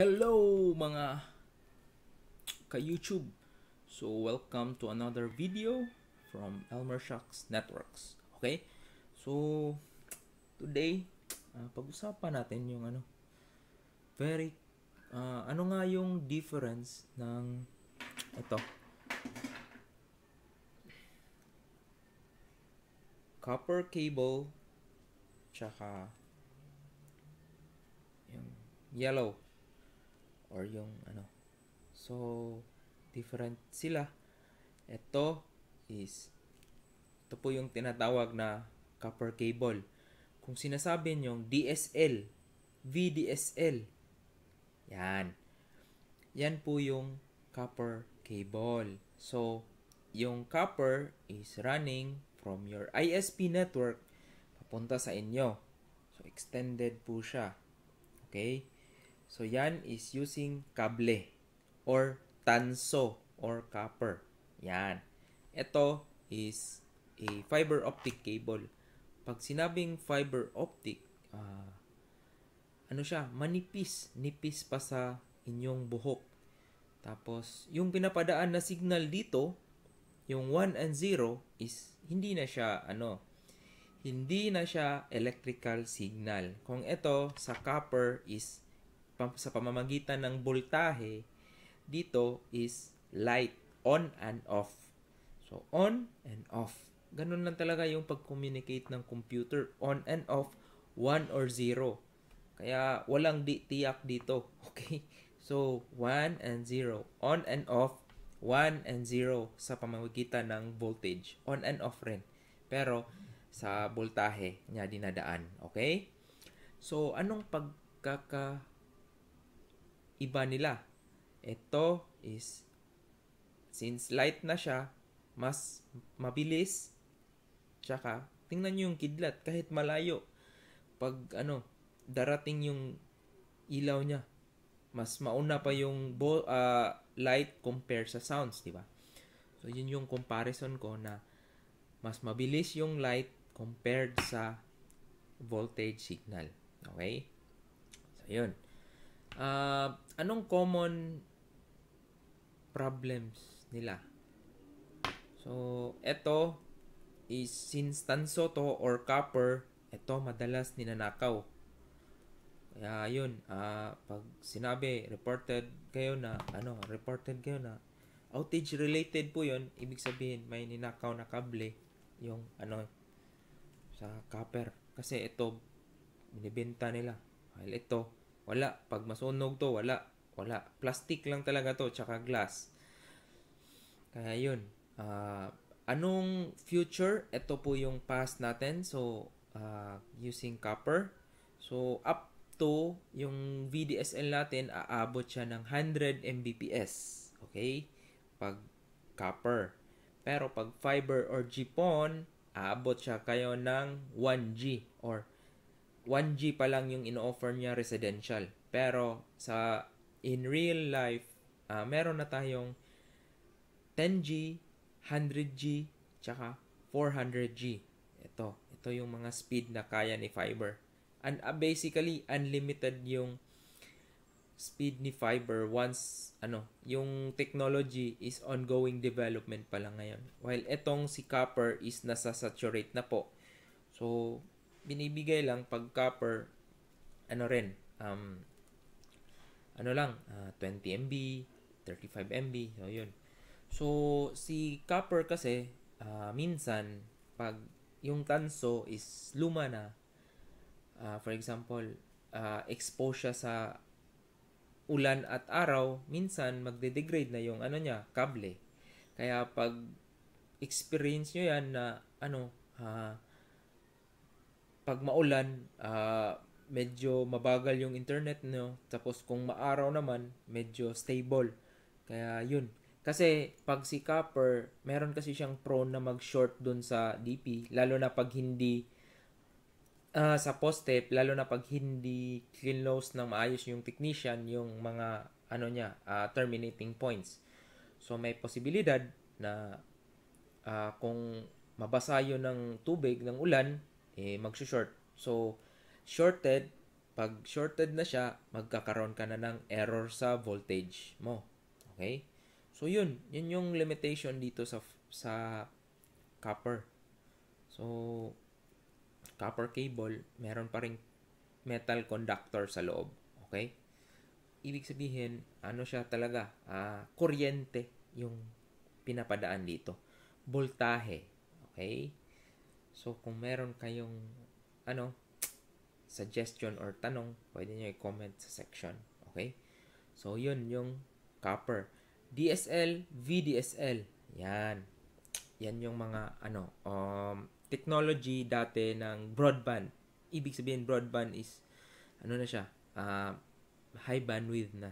Hello mga ka-YouTube! So, welcome to another video from Elmer Shocks Networks. Okay? So, today, uh, pag-usapan natin yung ano, very, uh, ano nga yung difference ng ito. Copper cable tsaka yung yellow or yung ano. So, different sila. Ito is, ito po yung tinatawag na copper cable. Kung sinasabi niyong DSL, VDSL, yan. Yan po yung copper cable. So, yung copper is running from your ISP network papunta sa inyo. So, extended po siya. Okay? So yan is using kable or tanso or copper. Yan. Ito is a fiber optic cable. Pag sinabing fiber optic, uh, ano siya, manipis. Nipis pa sa inyong buhok. Tapos, yung pinapadaan na signal dito, yung 1 and 0 is hindi na siya ano hindi na siya electrical signal. Kung ito sa copper is sa pamamagitan ng boltahe dito is light on and off. So on and off. Ganun lang talaga yung pag-communicate ng computer. On and off, 1 or 0. Kaya walang di tiyak dito. Okay? So 1 and 0. On and off, 1 and 0 sa pamamagitan ng voltage. On and off rin. Pero sa voltahe niya dinadaan. Okay? So anong pagkaka iba nila. Ito is, since light na siya, mas mabilis. Tsaka, tingnan nyo yung kidlat, kahit malayo. Pag ano, darating yung ilaw niya, mas mauna pa yung bo- uh, light compare sa sounds, di ba? So, yun yung comparison ko na mas mabilis yung light compared sa voltage signal. Okay? So, yun. Uh, anong common problems nila? So, ito is since tansoto or copper, ito madalas ninanakaw. Kaya yun, uh, pag sinabi, reported kayo na, ano, reported kayo na, outage related po yun, ibig sabihin may ninakaw na kable yung ano, sa copper. Kasi ito, binibenta nila. While ito, wala. Pag masunog to, wala. Wala. Plastic lang talaga to, tsaka glass. Kaya yun. Uh, anong future? Ito po yung past natin. So, uh, using copper. So, up to yung VDSL natin, aabot siya ng 100 Mbps. Okay? Pag copper. Pero pag fiber or GPON, aabot siya kayo ng 1G or 1G pa lang yung ino-offer niya residential. Pero sa in real life, uh, meron na tayong 10G, 100G, tsaka 400G. Ito, ito yung mga speed na kaya ni fiber. And uh, basically unlimited yung speed ni fiber once ano, yung technology is ongoing development pa lang ngayon. While itong si copper is nasa saturate na po. So binibigay lang pag copper ano rin um ano lang uh, 20 MB 35 MB so yun so si copper kasi uh, minsan pag yung tanso is luma na uh, for example uh, expose siya sa ulan at araw minsan magde-degrade na yung ano niya kable kaya pag experience nyo yan na ano uh, pag maulan, uh, medyo mabagal yung internet no. Tapos kung maaraw naman, medyo stable. Kaya yun. Kasi pag si copper, meron kasi siyang prone na mag-short dun sa DP. Lalo na pag hindi uh, sa poste, lalo na pag hindi clean-nose ng maayos yung technician, yung mga ano niya, uh, terminating points. So may posibilidad na uh, kung mabasa yun ng tubig, ng ulan, eh, mag-short. So, shorted, pag shorted na siya, magkakaroon ka na ng error sa voltage mo. Okay? So, yun. Yun yung limitation dito sa, sa copper. So, copper cable, meron pa rin metal conductor sa loob. Okay? Ibig sabihin, ano siya talaga? Ah, kuryente yung pinapadaan dito. Voltahe. Okay? So, kung meron kayong, ano, suggestion or tanong, pwede nyo i-comment sa section. Okay? So, yun yung copper. DSL, VDSL. Yan. Yan yung mga, ano, um, technology dati ng broadband. Ibig sabihin, broadband is, ano na siya, uh, high bandwidth na.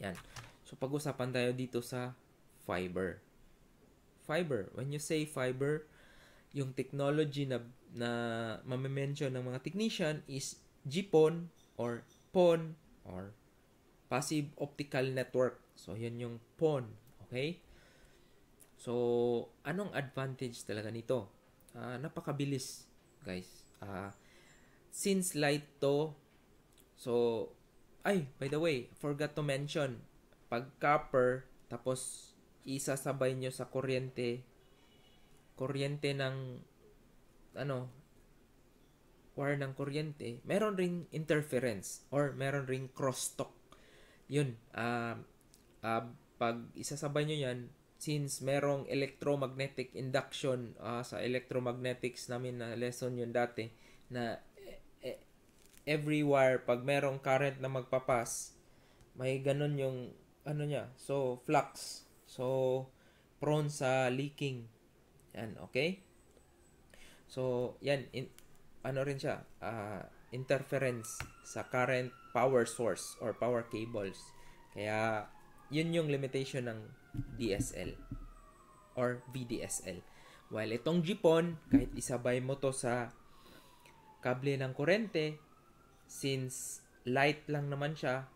Yan. So, pag-usapan tayo dito sa fiber. Fiber. When you say fiber, yung technology na, na mamimension ng mga technician is GPON or PON or Passive Optical Network. So, yan yung PON. Okay? So, anong advantage talaga nito? Uh, napakabilis, guys. Uh, since light to, so, ay, by the way, forgot to mention, pag copper, tapos isasabay nyo sa kuryente, kuryente ng ano wire ng kuryente, meron ring interference or meron ring crosstalk. Yun, uh, uh, pag isasabay nyo yan, since merong electromagnetic induction uh, sa electromagnetics namin na lesson yun dati, na eh, every wire, pag merong current na magpapas, may ganun yung ano niya, so flux. So, prone sa leaking yan, okay? So, yan, in, ano rin siya, uh, interference sa current power source or power cables. Kaya, yun yung limitation ng DSL or VDSL. While itong Jipon, kahit isabay mo to sa kable ng kurente, since light lang naman siya,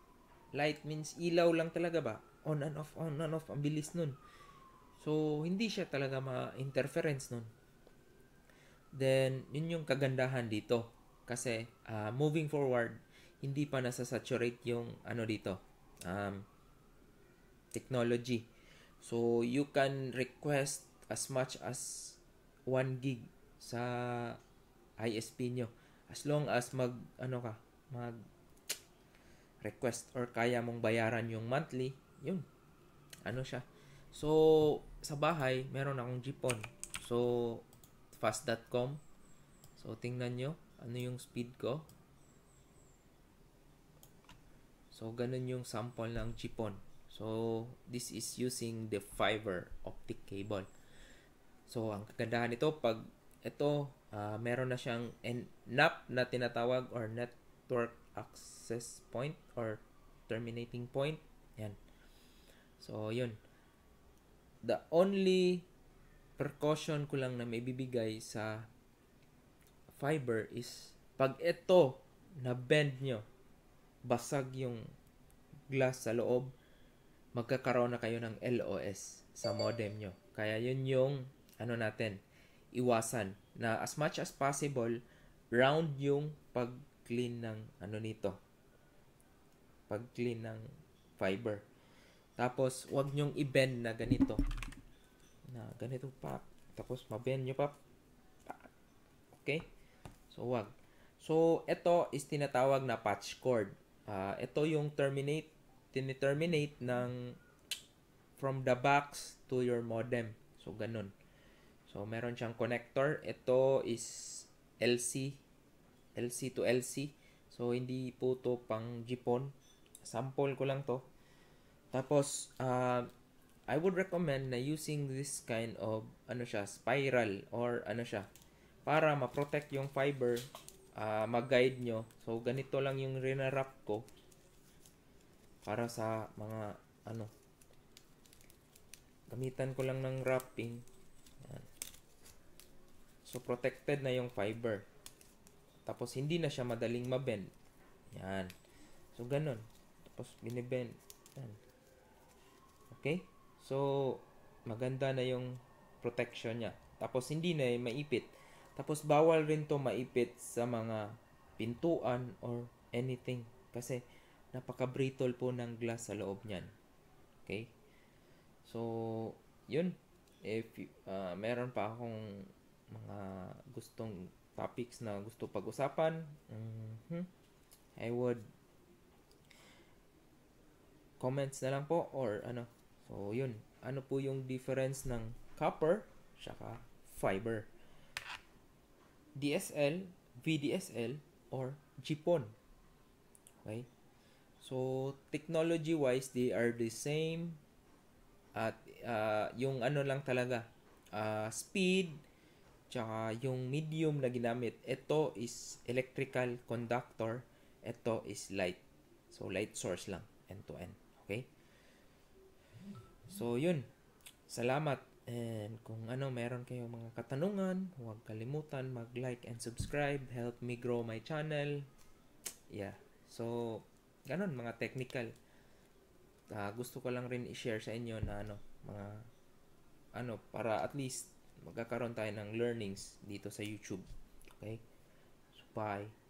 light means ilaw lang talaga ba? On and off, on and off, ang bilis nun. So, hindi siya talaga ma-interference nun. Then, yun yung kagandahan dito. Kasi, uh, moving forward, hindi pa nasasaturate yung ano dito, um, technology. So, you can request as much as 1 gig sa ISP nyo. As long as mag, ano ka, mag request or kaya mong bayaran yung monthly, yun. Ano siya? So, sa bahay, meron akong Jipon. So, fast.com. So, tingnan nyo ano yung speed ko. So, ganun yung sample ng Jipon. So, this is using the fiber optic cable. So, ang kagandahan nito, pag ito, uh, meron na siyang NAP na tinatawag or network access point or terminating point. Yan. So, yun the only precaution ko lang na may bibigay sa fiber is pag ito na bend nyo, basag yung glass sa loob, magkakaroon na kayo ng LOS sa modem nyo. Kaya yun yung ano natin, iwasan na as much as possible round yung pag-clean ng ano nito. Pag-clean ng fiber. Tapos, wag nyong i-bend na ganito. Na ganito pa. Tapos, ma-bend nyo pa. Okay? So, wag. So, ito is tinatawag na patch cord. Uh, ah, ito yung terminate, tiniterminate ng from the box to your modem. So, ganun. So, meron siyang connector. Ito is LC. LC to LC. So, hindi po to pang Jipon. Sample ko lang to tapos, uh, I would recommend na using this kind of, ano siya, spiral or ano siya, para ma-protect yung fiber, uh, mag-guide nyo. So, ganito lang yung rinarap ko para sa mga, ano, gamitan ko lang ng wrapping. Yan. So, protected na yung fiber. Tapos, hindi na siya madaling mabend. Yan. So, ganun. Tapos, binibend. Yan. Okay? So, maganda na yung protection niya. Tapos, hindi na eh, maipit. Tapos, bawal rin to maipit sa mga pintuan or anything. Kasi, napaka-brittle po ng glass sa loob niyan. Okay? So, yun. If uh, meron pa akong mga gustong topics na gusto pag-usapan, mm-hmm, I would comments na lang po or ano, So, yun. Ano po yung difference ng copper saka fiber? DSL, VDSL, or GPON. Okay? So, technology-wise, they are the same. At uh, yung ano lang talaga, uh, speed, tsaka yung medium na ginamit. Ito is electrical conductor. Ito is light. So, light source lang, end-to-end. -end. So, yun. Salamat. And kung ano, meron kayong mga katanungan, huwag kalimutan mag-like and subscribe. Help me grow my channel. Yeah. So, ganun, mga technical. Uh, gusto ko lang rin i-share sa inyo na ano, mga ano, para at least magkakaroon tayo ng learnings dito sa YouTube. Okay? So, bye.